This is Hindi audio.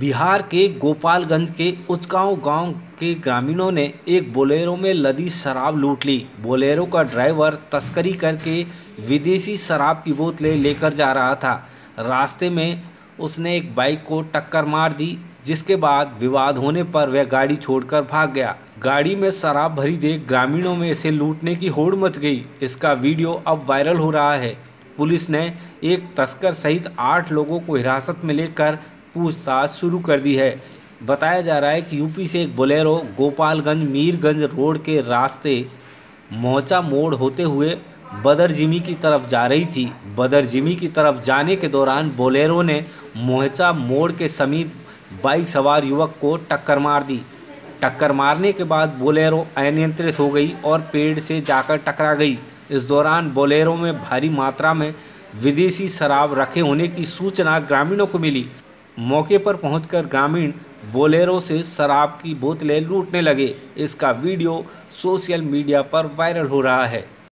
बिहार के गोपालगंज के उचकाव गांव के ग्रामीणों ने एक बोलेरो में लदी शराब लूट ली बोलेरो का ड्राइवर तस्करी करके विदेशी शराब की बोतलें लेकर जा रहा था रास्ते में उसने एक बाइक को टक्कर मार दी जिसके बाद विवाद होने पर वह गाड़ी छोड़कर भाग गया गाड़ी में शराब भरी देख ग्रामीणों में इसे लूटने की होड़ मच गई इसका वीडियो अब वायरल हो रहा है पुलिस ने एक तस्कर सहित आठ लोगों को हिरासत में लेकर पूछताछ शुरू कर दी है बताया जा रहा है कि यूपी से एक बोलेरो गोपालगंज मीरगंज रोड के रास्ते मोहचा मोड़ होते हुए बदरजिमी की तरफ जा रही थी बदरजिमी की तरफ जाने के दौरान बोलेरो ने मोहचा मोड़ के समीप बाइक सवार युवक को टक्कर मार दी टक्कर मारने के बाद बोलेरो अनियंत्रित हो गई और पेड़ से जाकर टकरा गई इस दौरान बोलेरो में भारी मात्रा में विदेशी शराब रखे होने की सूचना ग्रामीणों को मिली मौके पर पहुंचकर ग्रामीण बोलेरो से शराब की बोतलें लूटने लगे इसका वीडियो सोशल मीडिया पर वायरल हो रहा है